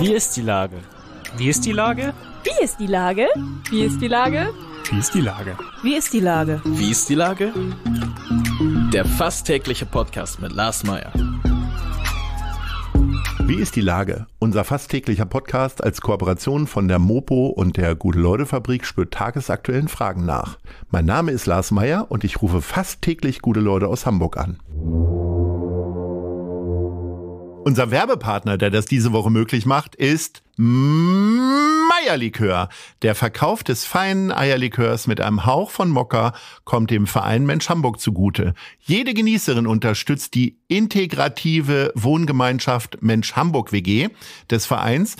Wie ist die Lage? Wie ist die Lage? Wie ist die Lage? Wie ist die Lage? Wie ist die Lage? Wie ist die Lage? Wie ist die Lage? Der fast tägliche Podcast mit Lars Meyer. Wie ist die Lage? Unser fast täglicher Podcast als Kooperation von der Mopo und der Gute-Leute-Fabrik spürt tagesaktuellen Fragen nach. Mein Name ist Lars Meyer und ich rufe fast täglich gute Leute aus Hamburg an. Unser Werbepartner, der das diese Woche möglich macht, ist Meierlikör. Der Verkauf des feinen Eierlikörs mit einem Hauch von Mokka kommt dem Verein Mensch Hamburg zugute. Jede Genießerin unterstützt die integrative Wohngemeinschaft Mensch Hamburg WG des Vereins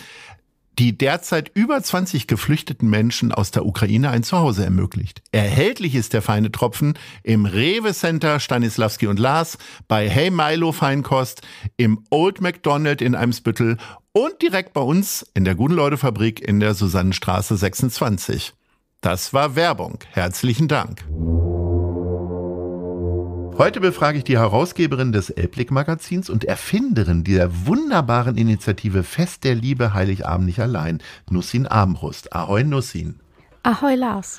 die derzeit über 20 geflüchteten Menschen aus der Ukraine ein Zuhause ermöglicht. Erhältlich ist der feine Tropfen im Rewe Center Stanislavski und Lars, bei Hey Milo Feinkost, im Old McDonald in Eimsbüttel und direkt bei uns in der Guten-Leute-Fabrik in der Susannenstraße 26. Das war Werbung. Herzlichen Dank. Heute befrage ich die Herausgeberin des Elblick-Magazins und Erfinderin dieser wunderbaren Initiative Fest der Liebe Heiligabend nicht allein, Nussin Armbrust. Ahoi Nussin. Ahoi Lars.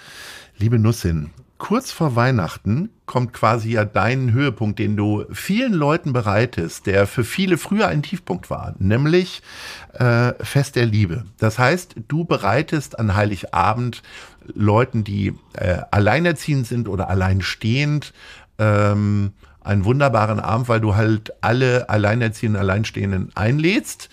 Liebe Nussin, kurz vor Weihnachten kommt quasi ja dein Höhepunkt, den du vielen Leuten bereitest, der für viele früher ein Tiefpunkt war, nämlich äh, Fest der Liebe. Das heißt, du bereitest an Heiligabend Leuten, die äh, alleinerziehend sind oder alleinstehend, ähm, einen wunderbaren Abend, weil du halt alle Alleinerziehenden, Alleinstehenden einlädst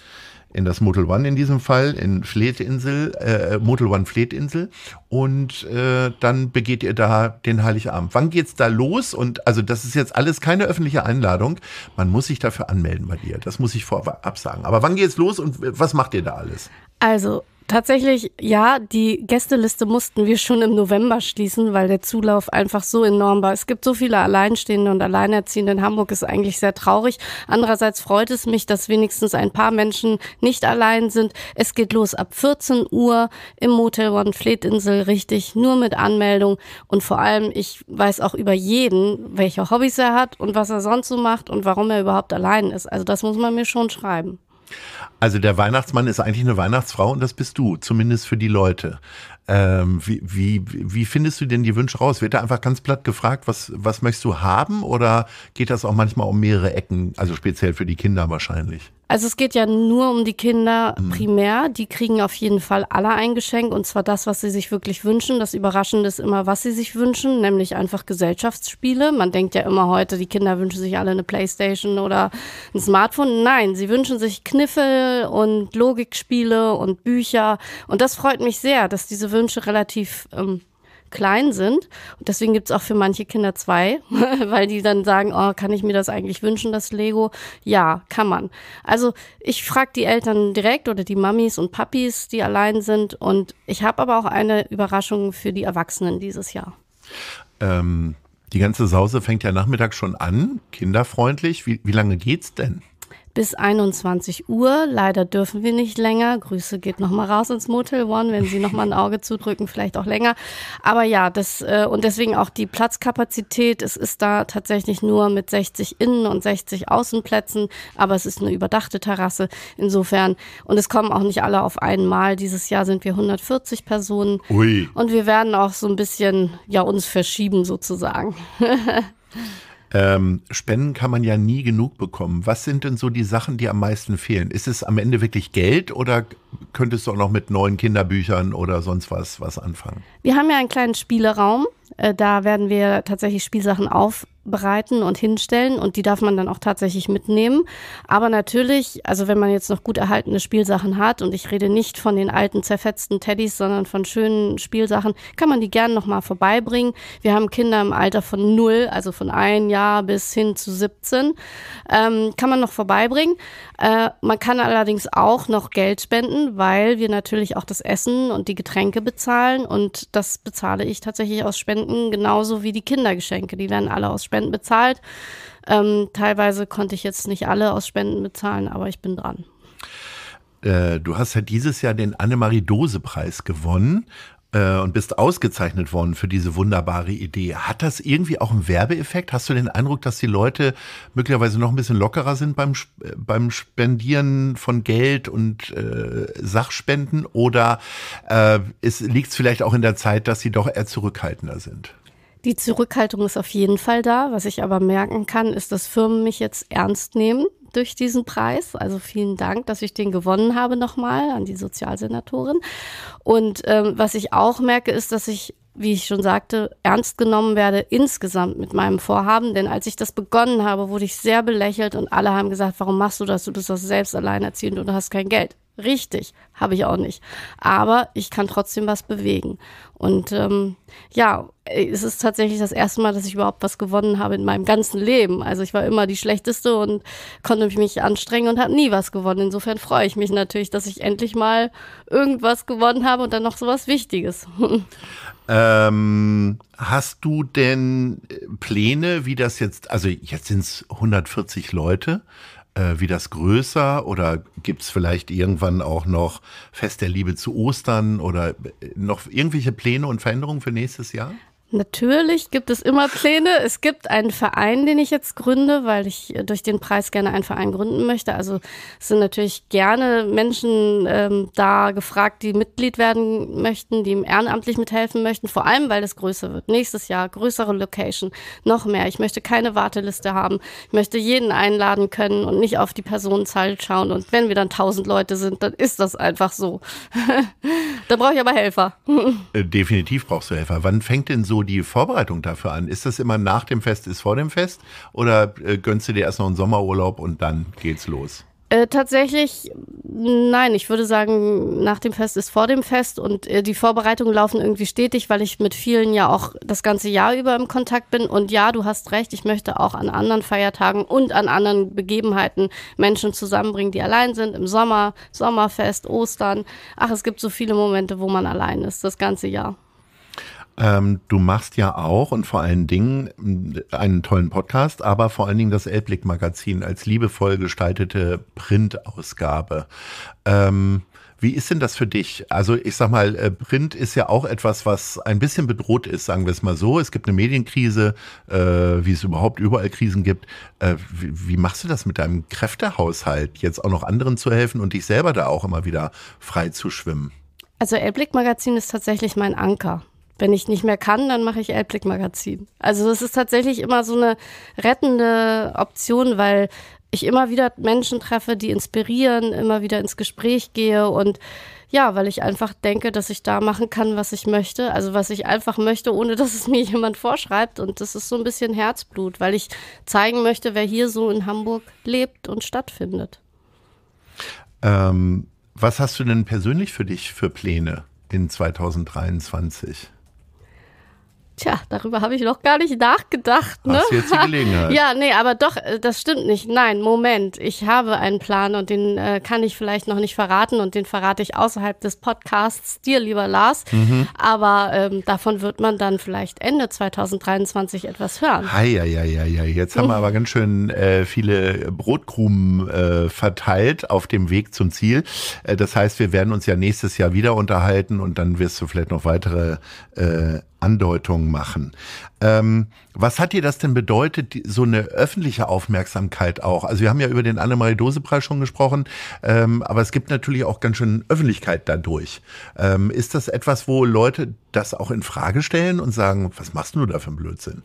in das Motel One in diesem Fall, in Fleetinsel, äh, Motel One Fleetinsel. Und äh, dann begeht ihr da den Heiligabend. Wann geht's da los? Und also das ist jetzt alles keine öffentliche Einladung. Man muss sich dafür anmelden bei dir. Das muss ich vorab sagen. Aber wann geht's los und äh, was macht ihr da alles? Also Tatsächlich, ja, die Gästeliste mussten wir schon im November schließen, weil der Zulauf einfach so enorm war. Es gibt so viele Alleinstehende und Alleinerziehende in Hamburg, ist eigentlich sehr traurig. Andererseits freut es mich, dass wenigstens ein paar Menschen nicht allein sind. Es geht los ab 14 Uhr im Motel One Fleetinsel, richtig, nur mit Anmeldung. Und vor allem, ich weiß auch über jeden, welche Hobbys er hat und was er sonst so macht und warum er überhaupt allein ist. Also das muss man mir schon schreiben. Also der Weihnachtsmann ist eigentlich eine Weihnachtsfrau und das bist du, zumindest für die Leute. Ähm, wie, wie, wie findest du denn die Wünsche raus? Wird da einfach ganz platt gefragt, was, was möchtest du haben? Oder geht das auch manchmal um mehrere Ecken, also speziell für die Kinder wahrscheinlich? Also es geht ja nur um die Kinder mhm. primär. Die kriegen auf jeden Fall alle ein Geschenk und zwar das, was sie sich wirklich wünschen. Das Überraschende ist immer, was sie sich wünschen, nämlich einfach Gesellschaftsspiele. Man denkt ja immer heute, die Kinder wünschen sich alle eine Playstation oder ein Smartphone. Nein, sie wünschen sich Kniffel und Logikspiele und Bücher. Und das freut mich sehr, dass diese Wünsche relativ ähm, klein sind. Und deswegen es auch für manche Kinder zwei, weil die dann sagen, oh, kann ich mir das eigentlich wünschen, das Lego? Ja, kann man. Also ich frage die Eltern direkt oder die Mamis und Papis, die allein sind. Und ich habe aber auch eine Überraschung für die Erwachsenen dieses Jahr. Ähm, die ganze Sause fängt ja nachmittags schon an, kinderfreundlich. Wie, wie lange geht's denn? bis 21 Uhr. Leider dürfen wir nicht länger. Grüße geht nochmal raus ins Motel One, wenn Sie nochmal ein Auge zudrücken, vielleicht auch länger. Aber ja, das äh, und deswegen auch die Platzkapazität. Es ist da tatsächlich nur mit 60 Innen- und 60 Außenplätzen, aber es ist eine überdachte Terrasse. Insofern, und es kommen auch nicht alle auf einmal. Dieses Jahr sind wir 140 Personen. Ui. Und wir werden auch so ein bisschen ja uns verschieben sozusagen. Ähm, Spenden kann man ja nie genug bekommen. Was sind denn so die Sachen, die am meisten fehlen? Ist es am Ende wirklich Geld oder könntest du auch noch mit neuen Kinderbüchern oder sonst was was anfangen? Wir haben ja einen kleinen Spieleraum. Äh, da werden wir tatsächlich Spielsachen auf bereiten und hinstellen und die darf man dann auch tatsächlich mitnehmen. Aber natürlich, also wenn man jetzt noch gut erhaltene Spielsachen hat und ich rede nicht von den alten zerfetzten Teddys, sondern von schönen Spielsachen, kann man die gern nochmal vorbeibringen. Wir haben Kinder im Alter von null, also von ein Jahr bis hin zu 17, ähm, kann man noch vorbeibringen. Äh, man kann allerdings auch noch Geld spenden, weil wir natürlich auch das Essen und die Getränke bezahlen und das bezahle ich tatsächlich aus Spenden genauso wie die Kindergeschenke. Die werden alle aus Spenden Spenden bezahlt. Ähm, teilweise konnte ich jetzt nicht alle aus Spenden bezahlen, aber ich bin dran. Äh, du hast ja dieses Jahr den Annemarie-Dose-Preis gewonnen äh, und bist ausgezeichnet worden für diese wunderbare Idee. Hat das irgendwie auch einen Werbeeffekt? Hast du den Eindruck, dass die Leute möglicherweise noch ein bisschen lockerer sind beim, äh, beim Spendieren von Geld und äh, Sachspenden? Oder äh, liegt es vielleicht auch in der Zeit, dass sie doch eher zurückhaltender sind? Die Zurückhaltung ist auf jeden Fall da. Was ich aber merken kann, ist, dass Firmen mich jetzt ernst nehmen durch diesen Preis. Also vielen Dank, dass ich den gewonnen habe nochmal an die Sozialsenatorin. Und ähm, was ich auch merke, ist, dass ich wie ich schon sagte, ernst genommen werde insgesamt mit meinem Vorhaben. Denn als ich das begonnen habe, wurde ich sehr belächelt und alle haben gesagt, warum machst du das? Du bist doch selbst alleinerziehend und hast kein Geld. Richtig, habe ich auch nicht. Aber ich kann trotzdem was bewegen. Und ähm, ja, es ist tatsächlich das erste Mal, dass ich überhaupt was gewonnen habe in meinem ganzen Leben. Also ich war immer die Schlechteste und konnte mich anstrengen und habe nie was gewonnen. Insofern freue ich mich natürlich, dass ich endlich mal irgendwas gewonnen habe und dann noch so was Wichtiges. Ähm, hast du denn äh, Pläne, wie das jetzt, also jetzt sind es 140 Leute, äh, wie das größer oder gibt es vielleicht irgendwann auch noch Fest der Liebe zu Ostern oder äh, noch irgendwelche Pläne und Veränderungen für nächstes Jahr? Natürlich gibt es immer Pläne. Es gibt einen Verein, den ich jetzt gründe, weil ich durch den Preis gerne einen Verein gründen möchte. Also sind natürlich gerne Menschen ähm, da gefragt, die Mitglied werden möchten, die ehrenamtlich mithelfen möchten. Vor allem, weil es größer wird. Nächstes Jahr größere Location, noch mehr. Ich möchte keine Warteliste haben. Ich möchte jeden einladen können und nicht auf die Personenzahl schauen. Und wenn wir dann tausend Leute sind, dann ist das einfach so. da brauche ich aber Helfer. Äh, definitiv brauchst du Helfer. Wann fängt denn so so die Vorbereitung dafür an? Ist das immer nach dem Fest, ist vor dem Fest? Oder äh, gönnst du dir erst noch einen Sommerurlaub und dann geht's los? Äh, tatsächlich, nein, ich würde sagen, nach dem Fest ist vor dem Fest und äh, die Vorbereitungen laufen irgendwie stetig, weil ich mit vielen ja auch das ganze Jahr über im Kontakt bin. Und ja, du hast recht, ich möchte auch an anderen Feiertagen und an anderen Begebenheiten Menschen zusammenbringen, die allein sind, im Sommer, Sommerfest, Ostern. Ach, es gibt so viele Momente, wo man allein ist, das ganze Jahr. Ähm, du machst ja auch und vor allen Dingen mm, einen tollen Podcast, aber vor allen Dingen das Elbblick-Magazin als liebevoll gestaltete Printausgabe. Ähm, wie ist denn das für dich? Also ich sag mal, äh, Print ist ja auch etwas, was ein bisschen bedroht ist, sagen wir es mal so. Es gibt eine Medienkrise, äh, wie es überhaupt überall Krisen gibt. Äh, wie, wie, machst du das mit deinem Kräftehaushalt, jetzt auch noch anderen zu helfen und dich selber da auch immer wieder frei zu schwimmen? Also Elblick Magazin ist tatsächlich mein Anker wenn ich nicht mehr kann, dann mache ich Elblick Magazin. Also es ist tatsächlich immer so eine rettende Option, weil ich immer wieder Menschen treffe, die inspirieren, immer wieder ins Gespräch gehe und ja, weil ich einfach denke, dass ich da machen kann, was ich möchte, also was ich einfach möchte, ohne dass es mir jemand vorschreibt und das ist so ein bisschen Herzblut, weil ich zeigen möchte, wer hier so in Hamburg lebt und stattfindet. Ähm, was hast du denn persönlich für dich für Pläne in 2023? Tja, darüber habe ich noch gar nicht nachgedacht. Ne? Hast du jetzt die Gelegenheit? ja, nee, aber doch, äh, das stimmt nicht. Nein, Moment, ich habe einen Plan und den äh, kann ich vielleicht noch nicht verraten und den verrate ich außerhalb des Podcasts dir, lieber Lars. Mhm. Aber ähm, davon wird man dann vielleicht Ende 2023 etwas hören. Ja, Jetzt haben mhm. wir aber ganz schön äh, viele Brotkrumen äh, verteilt auf dem Weg zum Ziel. Äh, das heißt, wir werden uns ja nächstes Jahr wieder unterhalten und dann wirst du vielleicht noch weitere äh, Andeutungen Sendung machen. Ähm, was hat dir das denn bedeutet, so eine öffentliche Aufmerksamkeit auch? Also wir haben ja über den Annemarie-Dose-Preis schon gesprochen, ähm, aber es gibt natürlich auch ganz schön Öffentlichkeit dadurch. Ähm, ist das etwas, wo Leute das auch in Frage stellen und sagen, was machst du da für einen Blödsinn?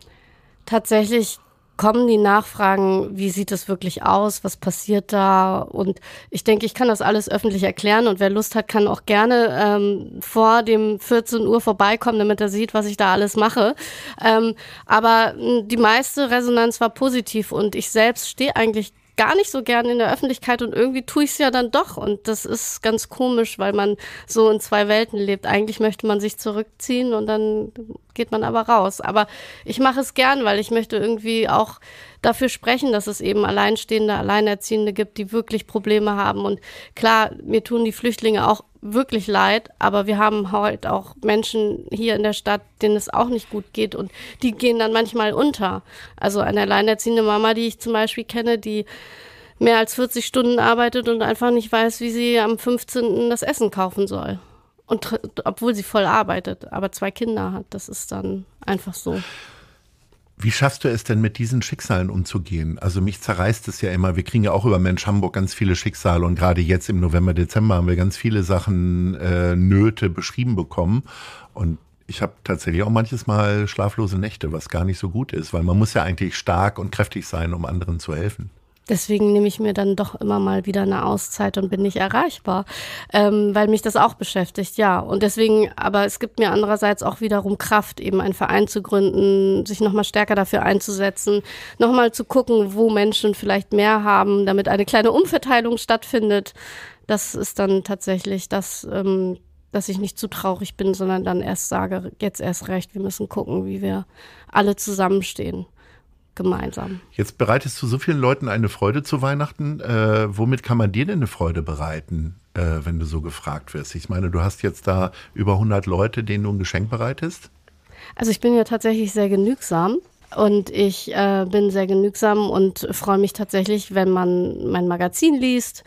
Tatsächlich kommen die Nachfragen, wie sieht es wirklich aus, was passiert da? Und ich denke, ich kann das alles öffentlich erklären und wer Lust hat, kann auch gerne ähm, vor dem 14 Uhr vorbeikommen, damit er sieht, was ich da alles mache. Ähm, aber hm, die meiste Resonanz war positiv und ich selbst stehe eigentlich gar nicht so gern in der Öffentlichkeit und irgendwie tue ich es ja dann doch. Und das ist ganz komisch, weil man so in zwei Welten lebt. Eigentlich möchte man sich zurückziehen und dann geht man aber raus. Aber ich mache es gern, weil ich möchte irgendwie auch dafür sprechen, dass es eben Alleinstehende, Alleinerziehende gibt, die wirklich Probleme haben. Und klar, mir tun die Flüchtlinge auch wirklich leid, aber wir haben halt auch Menschen hier in der Stadt, denen es auch nicht gut geht und die gehen dann manchmal unter. Also eine alleinerziehende Mama, die ich zum Beispiel kenne, die mehr als 40 Stunden arbeitet und einfach nicht weiß, wie sie am 15. das Essen kaufen soll. Und obwohl sie voll arbeitet, aber zwei Kinder hat, das ist dann einfach so. Wie schaffst du es denn, mit diesen Schicksalen umzugehen? Also mich zerreißt es ja immer. Wir kriegen ja auch über Mensch Hamburg ganz viele Schicksale und gerade jetzt im November, Dezember haben wir ganz viele Sachen, äh, Nöte beschrieben bekommen und ich habe tatsächlich auch manches Mal schlaflose Nächte, was gar nicht so gut ist, weil man muss ja eigentlich stark und kräftig sein, um anderen zu helfen. Deswegen nehme ich mir dann doch immer mal wieder eine Auszeit und bin nicht erreichbar, ähm, weil mich das auch beschäftigt, ja. Und deswegen, aber es gibt mir andererseits auch wiederum Kraft, eben einen Verein zu gründen, sich nochmal stärker dafür einzusetzen, nochmal zu gucken, wo Menschen vielleicht mehr haben, damit eine kleine Umverteilung stattfindet. Das ist dann tatsächlich das, ähm, dass ich nicht zu traurig bin, sondern dann erst sage, jetzt erst recht, wir müssen gucken, wie wir alle zusammenstehen gemeinsam. Jetzt bereitest du so vielen Leuten eine Freude zu Weihnachten. Äh, womit kann man dir denn eine Freude bereiten, äh, wenn du so gefragt wirst? Ich meine, du hast jetzt da über 100 Leute, denen du ein Geschenk bereitest. Also ich bin ja tatsächlich sehr genügsam. Und ich äh, bin sehr genügsam und freue mich tatsächlich, wenn man mein Magazin liest,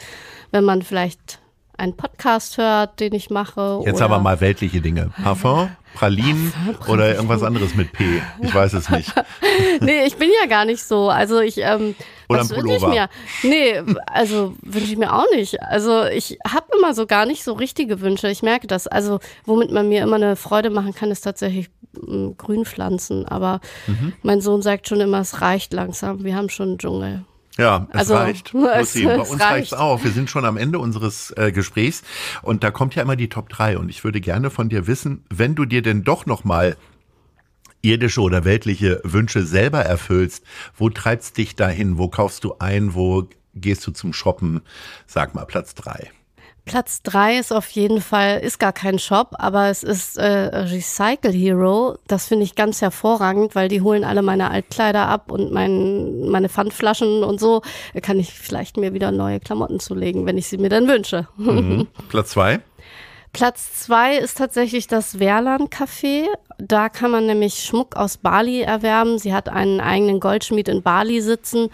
wenn man vielleicht einen Podcast hört, den ich mache. Jetzt aber mal weltliche Dinge. Parfum, Pralinen oder irgendwas anderes mit P. Ich weiß es nicht. nee, ich bin ja gar nicht so. Also ich ähm, oder was wünsche ich mir? Nee, also wünsche ich mir auch nicht. Also ich habe immer so gar nicht so richtige Wünsche. Ich merke das. Also womit man mir immer eine Freude machen kann, ist tatsächlich mm, Grünpflanzen. Aber mhm. mein Sohn sagt schon immer, es reicht langsam. Wir haben schon einen Dschungel. Ja, es also, reicht. Es, Bei uns reicht es auch. Wir sind schon am Ende unseres äh, Gesprächs und da kommt ja immer die Top 3 und ich würde gerne von dir wissen, wenn du dir denn doch nochmal irdische oder weltliche Wünsche selber erfüllst, wo treibst dich dahin? Wo kaufst du ein? Wo gehst du zum Shoppen? Sag mal Platz 3. Platz 3 ist auf jeden Fall, ist gar kein Shop, aber es ist äh, Recycle Hero. Das finde ich ganz hervorragend, weil die holen alle meine Altkleider ab und mein, meine Pfandflaschen und so. Da kann ich vielleicht mir wieder neue Klamotten zulegen, wenn ich sie mir dann wünsche. Mhm. Platz 2? Platz zwei ist tatsächlich das Werlan Café. Da kann man nämlich Schmuck aus Bali erwerben. Sie hat einen eigenen Goldschmied in Bali sitzen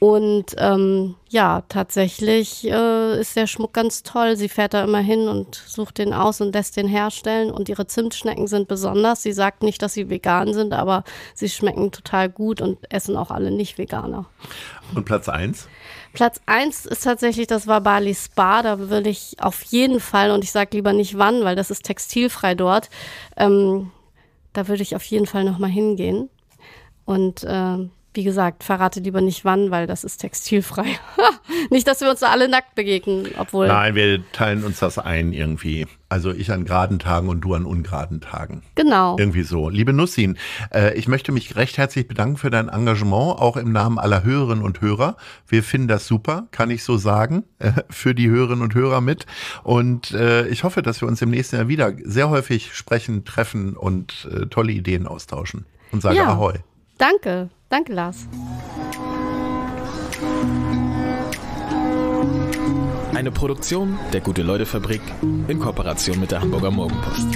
und ähm, ja, tatsächlich äh, ist der Schmuck ganz toll. Sie fährt da immer hin und sucht den aus und lässt den herstellen. Und ihre Zimtschnecken sind besonders. Sie sagt nicht, dass sie vegan sind, aber sie schmecken total gut und essen auch alle Nicht-Veganer. Und Platz 1? Platz 1 ist tatsächlich das war Bali Spa. Da würde ich auf jeden Fall, und ich sage lieber nicht wann, weil das ist textilfrei dort, ähm, da würde ich auf jeden Fall nochmal hingehen. Und äh, wie gesagt, verrate lieber nicht wann, weil das ist textilfrei. nicht, dass wir uns da alle nackt begegnen, obwohl. Nein, wir teilen uns das ein irgendwie. Also ich an geraden Tagen und du an ungeraden Tagen. Genau. Irgendwie so. Liebe Nussin, äh, ich möchte mich recht herzlich bedanken für dein Engagement, auch im Namen aller Hörerinnen und Hörer. Wir finden das super, kann ich so sagen, für die Hörerinnen und Hörer mit. Und äh, ich hoffe, dass wir uns im nächsten Jahr wieder sehr häufig sprechen, treffen und äh, tolle Ideen austauschen. Und sage ja. Ahoi. Danke. Danke, Lars. Eine Produktion der Gute-Leute-Fabrik in Kooperation mit der Hamburger Morgenpost.